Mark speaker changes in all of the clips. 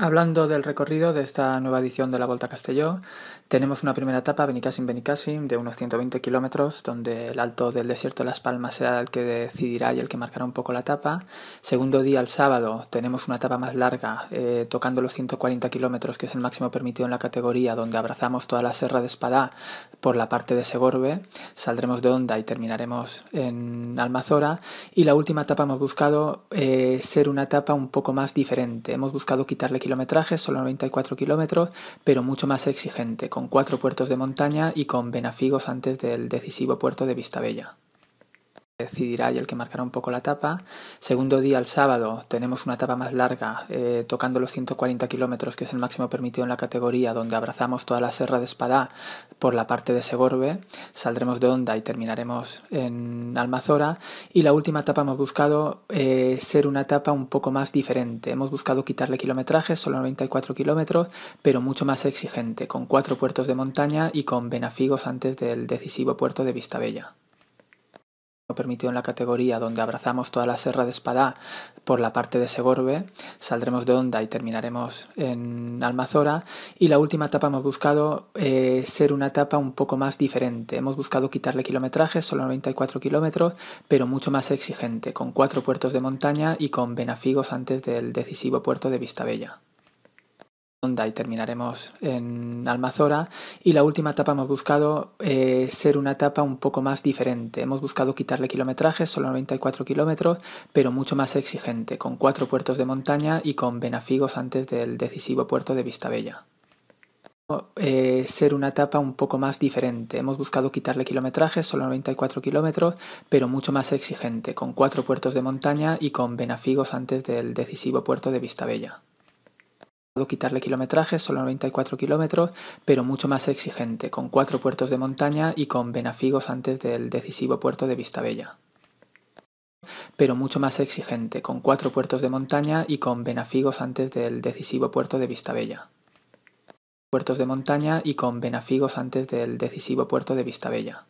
Speaker 1: Hablando del recorrido de esta nueva edición de la Volta Castelló, tenemos una primera etapa, Benicassim Benicassim, de unos 120 kilómetros, donde el alto del desierto de Las Palmas será el que decidirá y el que marcará un poco la etapa. Segundo día, el sábado, tenemos una etapa más larga, eh, tocando los 140 kilómetros, que es el máximo permitido en la categoría, donde abrazamos toda la Serra de Espadá por la parte de Segorbe, saldremos de Onda y terminaremos
Speaker 2: en
Speaker 1: Almazora. Y la última etapa hemos buscado eh, ser una etapa un poco más diferente, hemos buscado quitarle kilometraje, solo 94 kilómetros, pero mucho más exigente, con cuatro puertos de montaña y con Benafigos antes del decisivo puerto de Vistabella decidirá y el que marcará un poco la etapa. Segundo día, el sábado, tenemos una etapa más larga, eh, tocando los 140 kilómetros, que es el máximo permitido en la categoría, donde abrazamos toda la Serra de Espadá por la parte de Segorbe, saldremos de Onda y terminaremos
Speaker 2: en
Speaker 1: Almazora. Y la última etapa hemos buscado eh, ser una etapa un poco más diferente. Hemos buscado quitarle kilometraje, solo 94 kilómetros, pero mucho más exigente, con cuatro puertos de montaña y con Benafigos antes del decisivo puerto de Vistabella permitido en la categoría donde abrazamos toda la Serra de Espadá por la parte de Segorbe, saldremos de Onda y terminaremos
Speaker 2: en
Speaker 1: Almazora y la última etapa hemos buscado eh, ser una etapa un poco más diferente, hemos buscado quitarle kilometraje, solo 94 kilómetros, pero mucho más exigente, con cuatro puertos de montaña y con Benafigos antes del decisivo puerto de Vistabella y terminaremos
Speaker 2: en
Speaker 1: Almazora. Y la última etapa hemos buscado eh, ser una etapa un poco más diferente. Hemos buscado quitarle kilometrajes, solo 94 kilómetros, pero mucho más exigente, con cuatro puertos de montaña y con Benafigos antes del decisivo puerto de Vistabella. Eh, ser una etapa un poco más diferente. Hemos buscado quitarle kilometrajes, solo 94 kilómetros, pero mucho más exigente, con cuatro puertos de montaña y con Benafigos antes del decisivo puerto de Vistabella quitarle kilometrajes, solo 94 kilómetros, pero mucho más exigente, con cuatro puertos de montaña y con Benafigos antes del decisivo puerto de Vistabella. Pero mucho más exigente, con cuatro puertos de montaña y con Benafigos antes del decisivo puerto de Vistabella. Puertos de montaña y con Benafigos antes del decisivo puerto de Vistabella.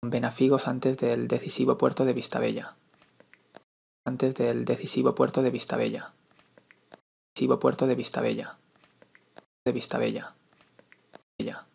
Speaker 1: Con Benafigos antes del decisivo puerto de Vistabella. Antes del decisivo puerto de Vistabella. Puerto de Vistabella. De Vistabella. Bella.